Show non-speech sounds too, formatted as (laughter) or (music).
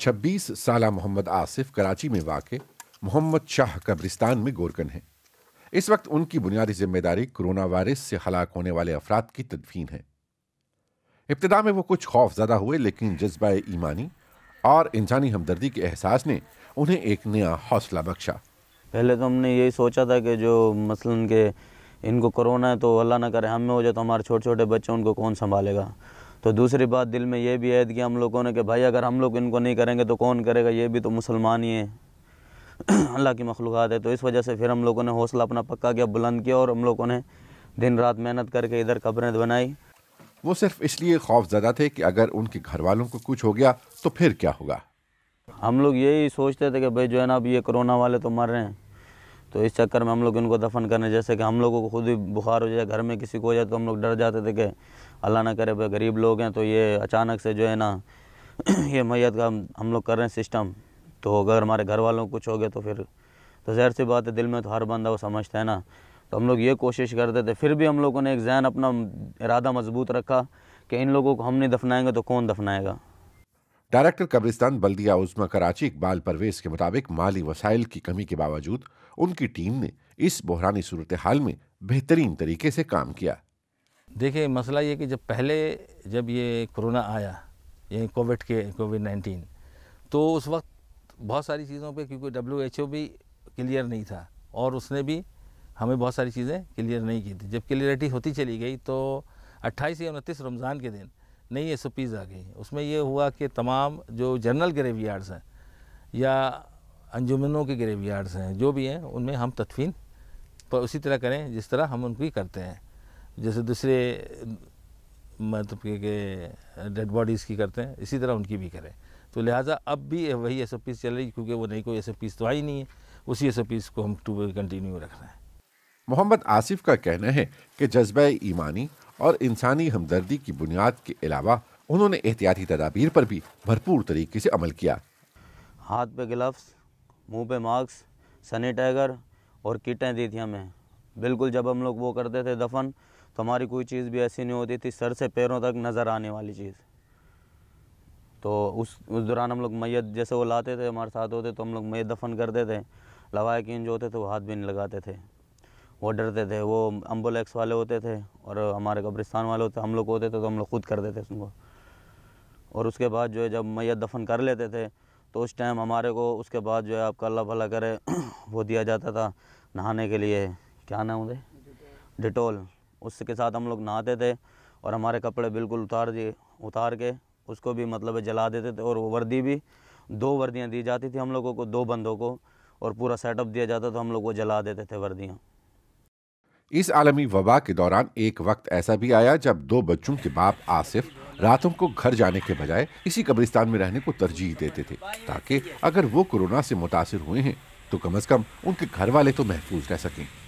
छब्बीस साल मोहम्मद आसिफ कराची में वाक़ मोहम्मद शाह कब्रिस्तान में गोरकन है इस वक्त उनकी बुनियादी जिम्मेदारी कोरोना वायरस से हलाक होने वाले अफराद की तदफीन है इब्तदा में वो कुछ खौफ ज्यादा हुए लेकिन जज्बा ईमानी और इंसानी हमदर्दी के एहसास ने उन्हें एक नया हौसला बख्शा पहले तो हमने यही सोचा था कि जो मसलन के इनको कोरोना है तो अल्लाह ना करे हमें हो जाए तो हमारे छोटे छोटे बच्चे उनको कौन संभालेगा तो दूसरी बात दिल में ये भी ऐद किया हम लोगों ने कि भाई अगर हम लोग इनको नहीं करेंगे तो कौन करेगा ये भी तो मुसलमान ही हैं (clears throat) अल्लाह की मखलूक है तो इस वजह से फिर हम लोगों ने हौसला अपना पक्का किया बुलंद किया और हम लोगों ने दिन रात मेहनत करके इधर कब्रें बनाई वो सिर्फ इसलिए खौफ ज़्यादा थे कि अगर उनके घर वालों को कुछ हो गया तो फिर क्या होगा हम लोग यही सोचते थे कि भाई जो है ना अब ये कोरोना वाले तो मर रहे हैं तो इस चक्कर में हम लोग इनको दफन करने जैसे कि हम लोगों को खुद ही बुखार हो जाए घर में किसी को हो जाए तो हम लोग डर जाते थे कि अल्लाह ना करे भाई गरीब लोग हैं तो ये अचानक से जो है ना (clears throat) ये मैत का हम लोग कर रहे हैं सिस्टम तो अगर हमारे घर वालों को कुछ हो गया तो फिर तो जहर सी बात है दिल में तो हर बंदा वो समझता है ना तो हम लोग ये कोशिश करते थे फिर भी हम लोगों ने एक जहन अपना इरादा मजबूत रखा कि इन लोगों को हम नहीं दफनाएंगे तो कौन दफनाएगा डायरेक्टर कब्रिस्तान बल्दिया उजमा कराची इकबाल परवेज के मुताबिक माली वसाइल की कमी के बावजूद उनकी टीम ने इस बहरानी सूरत हाल में बेहतरीन तरीके से काम किया देखिए मसला ये कि जब पहले जब ये कोरोना आया ये कोविड के कोविड नाइन्टीन तो उस वक्त बहुत सारी चीज़ों पे क्योंकि डब्ल्यू एच ओ भी क्लियर नहीं था और उसने भी हमें बहुत सारी चीज़ें क्लियर नहीं की थी जब क्लियरिटी होती चली गई तो अट्ठाईस या उनतीस रमज़ान के दिन नई एस आ गई उसमें ये हुआ कि तमाम जो जनरल ग्रेव यार्ड्स हैं या अंजुमनों के ग्रेव यार्ड्स हैं जो भी हैं उनमें हम तदफीन पर उसी तरह करें जिस तरह हम उनकी करते हैं जैसे दूसरे मतलब के डेड बॉडीज़ की करते हैं इसी तरह उनकी भी करें तो लिहाजा अब भी वही एस ओ पीस चल रही क्योंकि वो नई कोई एस ओ तो आई नहीं है उसी एस को हम टू कंटिन्यू रख रहे हैं मोहम्मद आसिफ का कहना है कि जज्ब ईमानी और इंसानी हमदर्दी की बुनियाद के अलावा उन्होंने एहतियाती तदाबीर पर भी भरपूर तरीके से अमल किया हाथ पे ग्लव्स मुंह पे मास्क सैनिटाइजर और किटें दी थी हमें बिल्कुल जब हम लोग वो करते थे दफन तो हमारी कोई चीज़ भी ऐसी नहीं होती थी सर से पैरों तक नज़र आने वाली चीज़ तो उस उस दौरान हम लोग मैत जैसे वो लाते थे हमारे साथ होते तो हम लोग मैत दफन करते थे लवाकिन जो होते थे वो हाथ भी नहीं लगाते थे वो डरते थे वो अम्बोलेक्स वाले होते थे और हमारे कब्रिस्तान वाले होते हम लोग होते थे तो हम लोग खुद कर देते उनको और उसके बाद जो है जब मैय दफन कर लेते थे तो उस टाइम हमारे को उसके बाद जो है आपका अल्लाह भला करे (clears throat) वो दिया जाता था नहाने के लिए क्या नाम उसे डिटोल उसके साथ हम लोग नहाते थे और हमारे कपड़े बिल्कुल उतार दिए उतार के उसको भी मतलब जला देते थे और वो वर्दी भी दो वर्दियाँ दी जाती थी हम लोगों को दो बंदों को और पूरा सेटअप दिया जाता था हम लोग वो जला देते थे वर्दियाँ इस आलमी वबा के दौरान एक वक्त ऐसा भी आया जब दो बच्चों के बाप आसिफ रातों को घर जाने के बजाय इसी कब्रिस्तान में रहने को तरजीह देते थे ताकि अगर वो कोरोना से मुतासर हुए हैं तो कम अज कम उनके घर वाले तो महफूज रह सकें